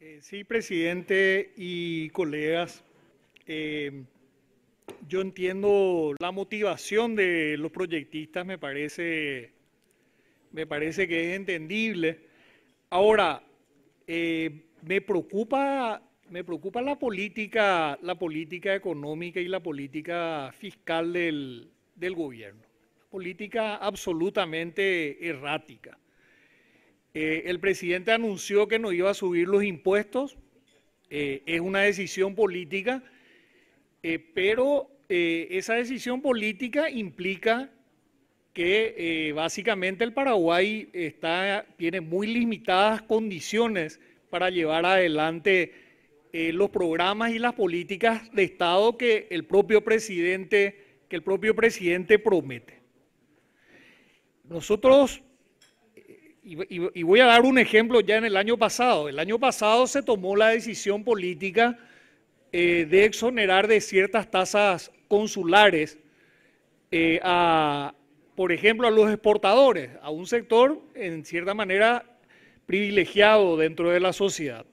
Eh, sí, presidente y colegas. Eh, yo entiendo la motivación de los proyectistas, me parece, me parece que es entendible. Ahora, eh, me preocupa, me preocupa la política, la política económica y la política fiscal del gobierno. Política absolutamente errática. Eh, el presidente anunció que no iba a subir los impuestos. Eh, es una decisión política, eh, pero esa decisión política implica que básicamente el Paraguay tiene muy limitadas condiciones para llevar adelante los programas y las políticas de Estado que el propio presidente, que el propio presidente promete. Nosotros y, voy a dar un ejemplo ya en el año pasado. El año pasado se tomó la decisión política eh, de exonerar de ciertas tasas consulares eh, a, por ejemplo, a los exportadores, a un sector en cierta manera privilegiado dentro de la sociedad,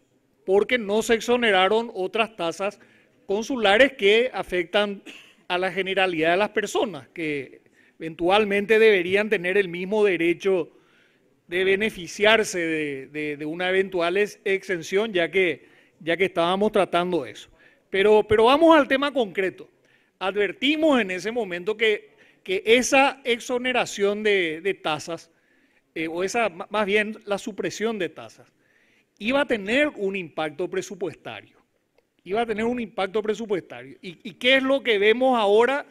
porque no se exoneraron otras tasas consulares que afectan a la generalidad de las personas, que eventualmente deberían tener el mismo derecho de beneficiarse de, una eventual exención, ya que, ya que estábamos tratando eso. Pero, pero vamos al tema concreto. Advertimos en ese momento que, que esa exoneración de, tasas, eh, o esa, más bien la supresión de tasas, iba a tener un impacto presupuestario. Iba a tener un impacto presupuestario. ¿Y, y qué es lo que vemos ahora?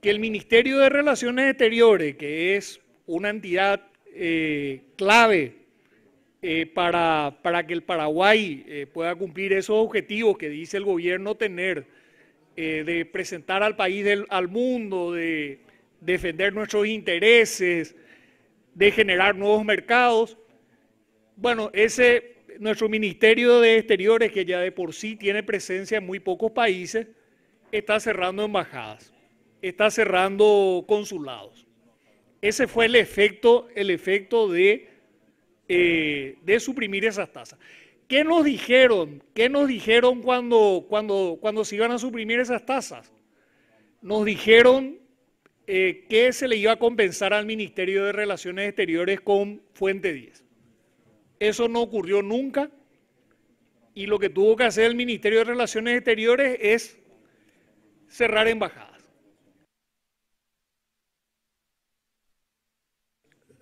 Que el Ministerio de Relaciones Exteriores, que es una entidad eh, clave eh, para, para, que el Paraguay eh, pueda cumplir esos objetivos que dice el gobierno tener, de presentar al país al mundo, de defender nuestros intereses, de generar nuevos mercados. Bueno, ese nuestro Ministerio de Exteriores, que ya de por sí tiene presencia en muy pocos países, está cerrando embajadas, está cerrando consulados. Ese fue el efecto, el efecto de, eh, de suprimir esas tasas. ¿Qué nos dijeron? ¿Qué nos dijeron cuando, cuando, cuando se iban a suprimir esas tasas? Nos dijeron eh, que se le iba a compensar al Ministerio de Relaciones Exteriores con Fuente 10. Eso no ocurrió nunca y lo que tuvo que hacer el Ministerio de Relaciones Exteriores es cerrar embajadas.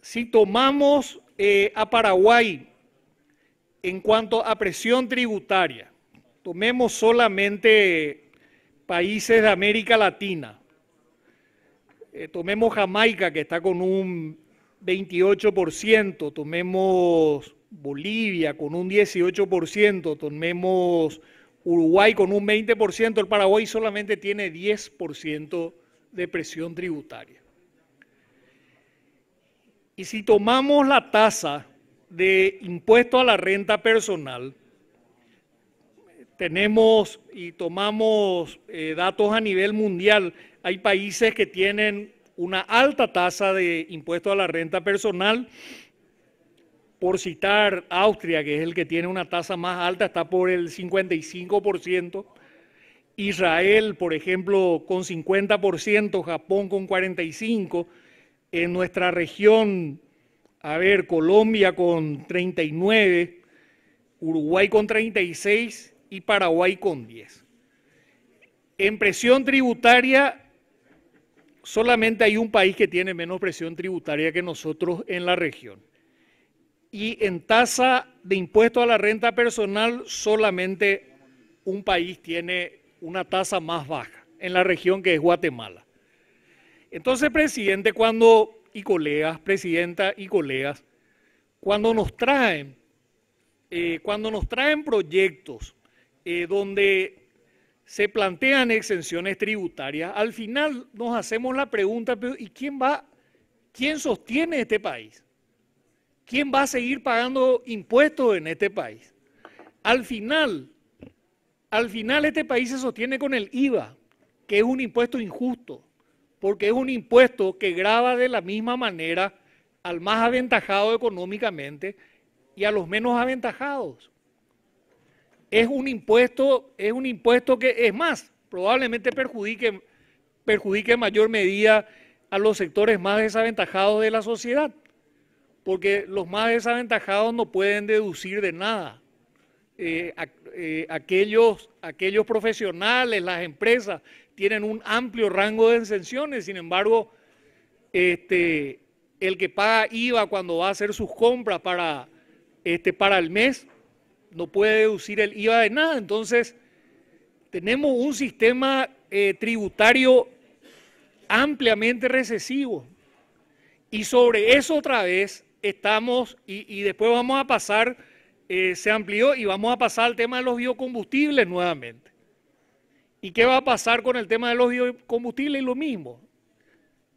Si tomamos eh, a Paraguay en cuanto a presión tributaria, tomemos solamente países de América Latina, eh, tomemos Jamaica que está con un 28%, tomemos Bolivia con un 18%, tomemos Uruguay con un 20%, el Paraguay solamente tiene 10% de presión tributaria. Y si tomamos la tasa de impuesto a la renta personal, tenemos y tomamos eh, datos a nivel mundial, hay países que tienen una alta tasa de impuesto a la renta personal. Por citar Austria, que es el que tiene una tasa más alta, está por el 55%. Israel, por ejemplo, con 50%, Japón con 45%, en nuestra región, a ver, Colombia con 39, Uruguay con 36 y Paraguay con 10. En presión tributaria, solamente hay un país que tiene menos presión tributaria que nosotros en la región. Y en tasa de impuesto a la renta personal, solamente un país tiene una tasa más baja en la región que es Guatemala. Entonces, presidente, cuando, y colegas, presidenta y colegas, cuando nos traen, eh, cuando nos traen proyectos eh, donde se plantean exenciones tributarias, al final nos hacemos la pregunta, ¿y quién va, quién sostiene este país? ¿Quién va a seguir pagando impuestos en este país? Al final, al final este país se sostiene con el IVA, que es un impuesto injusto porque es un impuesto que graba de la misma manera al más aventajado económicamente y a los menos aventajados. Es un impuesto, es un impuesto que es más, probablemente perjudique, perjudique en mayor medida a los sectores más desaventajados de la sociedad, porque los más desaventajados no pueden deducir de nada. Eh, eh, aquellos, aquellos profesionales, las empresas tienen un amplio rango de exenciones, sin embargo, este, el que paga IVA cuando va a hacer sus compras para, este, para el mes, no puede deducir el IVA de nada. Entonces, tenemos un sistema eh, tributario ampliamente recesivo. Y sobre eso otra vez estamos, y, después vamos a pasar, eh, se amplió y vamos a pasar al tema de los biocombustibles nuevamente. ¿Y qué va a pasar con el tema de los biocombustibles? Lo mismo.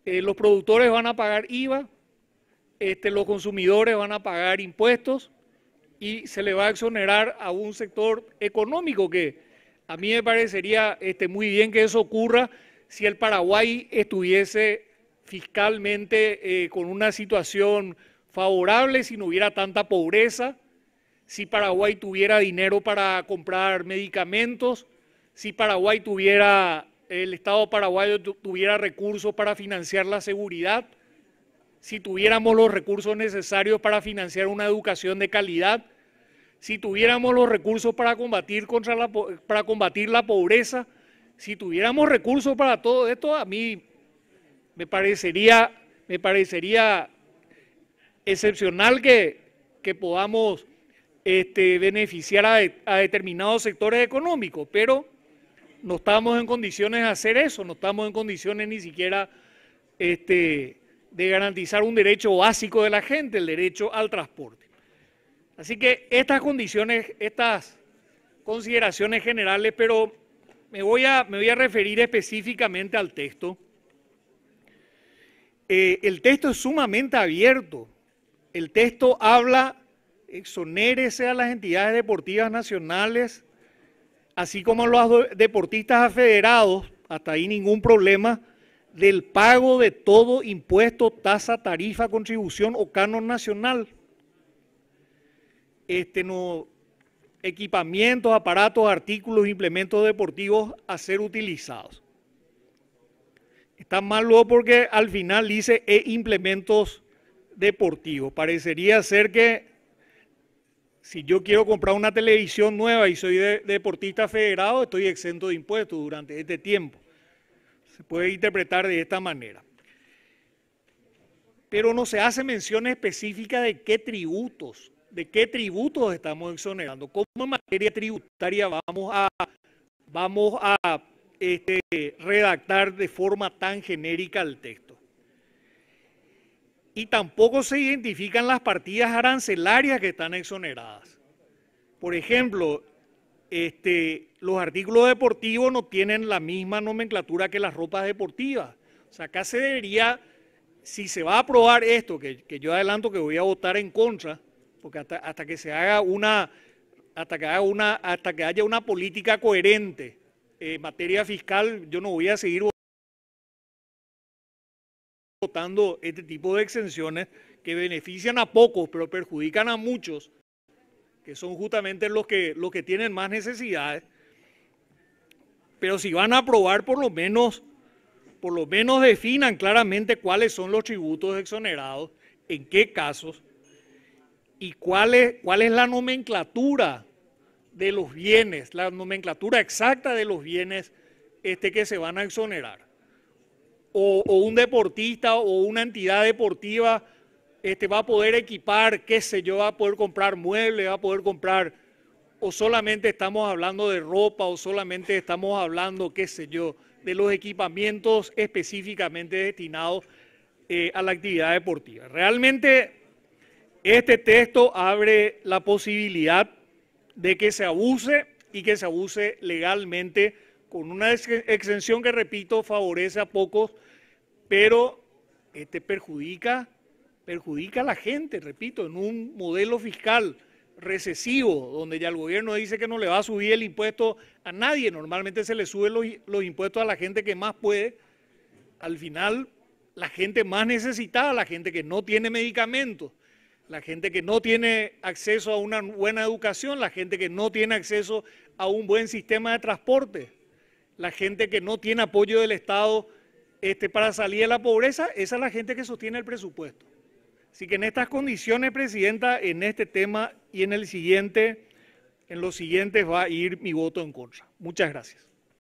Eh, los productores van a pagar IVA, este, los consumidores van a pagar impuestos y se le va a exonerar a un sector económico que a mí me parecería este, muy bien que eso ocurra si el Paraguay estuviese fiscalmente eh, con una situación favorable, si no hubiera tanta pobreza, si Paraguay tuviera dinero para comprar medicamentos si Paraguay tuviera, el Estado paraguayo tuviera recursos para financiar la seguridad, si tuviéramos los recursos necesarios para financiar una educación de calidad, si tuviéramos los recursos para combatir, contra la, para combatir la pobreza, si tuviéramos recursos para todo esto, a mí me parecería, me parecería excepcional que, que podamos este, beneficiar a determinados sectores económicos, pero no estamos en condiciones de hacer eso, no estamos en condiciones ni siquiera este, de garantizar un derecho básico de la gente, el derecho al transporte. Así que estas condiciones, estas consideraciones generales, pero me voy a, referir específicamente al texto. Eh, el texto es sumamente abierto. El texto habla, exonérese a las entidades deportivas nacionales así como los deportistas afederados, hasta ahí ningún problema, del pago de todo impuesto, tasa, tarifa, contribución o canon nacional. Este, no, equipamientos, aparatos, artículos, implementos deportivos a ser utilizados. Está mal luego porque al final dice e implementos deportivos. Parecería ser que si yo quiero comprar una televisión nueva y soy deportista federado, estoy exento de impuestos durante este tiempo. Se puede interpretar de esta manera. Pero no se hace mención específica de qué tributos, de qué tributos estamos exonerando, cómo en materia tributaria vamos a, este, redactar de forma tan genérica el texto y tampoco se identifican las partidas arancelarias que están exoneradas. Por ejemplo, este, los artículos deportivos no tienen la misma nomenclatura que las ropas deportivas. O sea, acá se debería, si se va a aprobar esto, que, yo adelanto que voy a votar en contra, porque hasta, que se haga una, hasta una, hasta que haya una política coherente eh, en materia fiscal, yo no voy a seguir votando votando este tipo de exenciones que benefician a pocos, pero perjudican a muchos, que son justamente los que, los que tienen más necesidades. Pero si van a aprobar, por lo menos, por lo menos definan claramente cuáles son los tributos exonerados, en qué casos, y cuál es, cuál es la nomenclatura de los bienes, la nomenclatura exacta de los bienes este, que se van a exonerar o, un deportista o una entidad deportiva este, va a poder equipar, qué sé yo, va a poder comprar muebles, va a poder comprar, o solamente estamos hablando de ropa, o solamente estamos hablando, qué sé yo, de los equipamientos específicamente destinados eh, a la actividad deportiva. Realmente este texto abre la posibilidad de que se abuse y que se abuse legalmente con una exención que, repito, favorece a pocos pero este perjudica, perjudica a la gente, repito, en un modelo fiscal recesivo, donde ya el gobierno dice que no le va a subir el impuesto a nadie, normalmente se le suben los impuestos a la gente que más puede, al final la gente más necesitada, la gente que no tiene medicamentos, la gente que no tiene acceso a una buena educación, la gente que no tiene acceso a un buen sistema de transporte, la gente que no tiene apoyo del Estado este, para salir de la pobreza, esa es la gente que sostiene el presupuesto. Así que en estas condiciones, Presidenta, en este tema y en el siguiente, en los siguientes va a ir mi voto en contra. Muchas gracias.